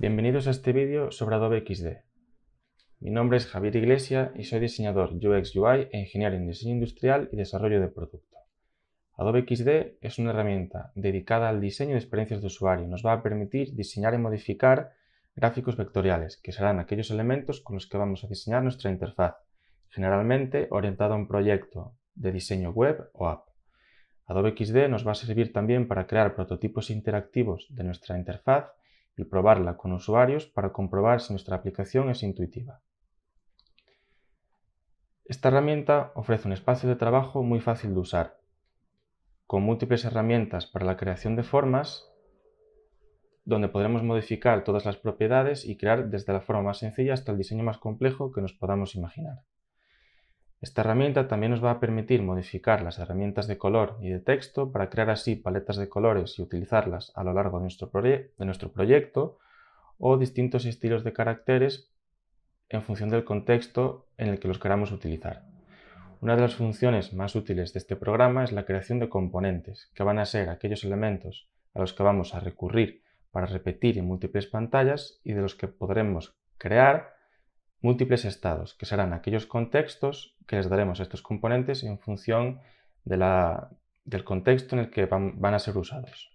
Bienvenidos a este vídeo sobre Adobe XD. Mi nombre es Javier Iglesia y soy diseñador UX UI e ingeniero en diseño industrial y desarrollo de producto. Adobe XD es una herramienta dedicada al diseño de experiencias de usuario. Nos va a permitir diseñar y modificar gráficos vectoriales, que serán aquellos elementos con los que vamos a diseñar nuestra interfaz, generalmente orientada a un proyecto de diseño web o app. Adobe XD nos va a servir también para crear prototipos interactivos de nuestra interfaz y probarla con usuarios para comprobar si nuestra aplicación es intuitiva. Esta herramienta ofrece un espacio de trabajo muy fácil de usar, con múltiples herramientas para la creación de formas, donde podremos modificar todas las propiedades y crear desde la forma más sencilla hasta el diseño más complejo que nos podamos imaginar. Esta herramienta también nos va a permitir modificar las herramientas de color y de texto para crear así paletas de colores y utilizarlas a lo largo de nuestro, proyecto o distintos estilos de caracteres en función del contexto en el que los queramos utilizar. Una de las funciones más útiles de este programa es la creación de componentes, que van a ser aquellos elementos a los que vamos a recurrir para repetir en múltiples pantallas y de los que podremos crear múltiples estados, que serán aquellos contextos que les daremos a estos componentes en función del contexto en el que van a ser usados.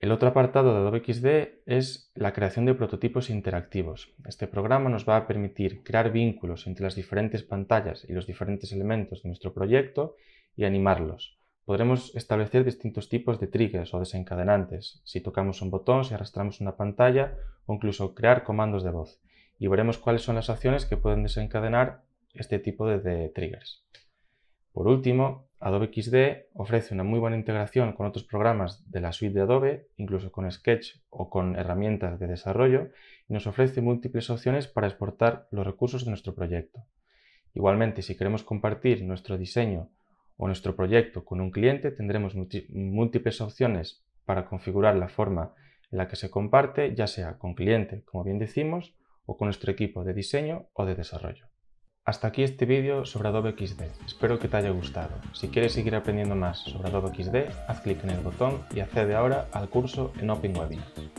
El otro apartado de Adobe XD es la creación de prototipos interactivos. Este programa nos va a permitir crear vínculos entre las diferentes pantallas y los diferentes elementos de nuestro proyecto y animarlos. Podremos establecer distintos tipos de triggers o desencadenantes, si tocamos un botón, si arrastramos una pantalla o incluso crear comandos de voz y veremos cuáles son las acciones que pueden desencadenar este tipo de, de triggers. Por último, Adobe XD ofrece una muy buena integración con otros programas de la suite de Adobe, incluso con Sketch o con herramientas de desarrollo, y nos ofrece múltiples opciones para exportar los recursos de nuestro proyecto. Igualmente, si queremos compartir nuestro diseño o nuestro proyecto con un cliente, tendremos múltiples opciones para configurar la forma en la que se comparte, ya sea con cliente, como bien decimos, o con nuestro equipo de diseño o de desarrollo. Hasta aquí este vídeo sobre Adobe XD, espero que te haya gustado. Si quieres seguir aprendiendo más sobre Adobe XD, haz clic en el botón y accede ahora al curso en Webinar.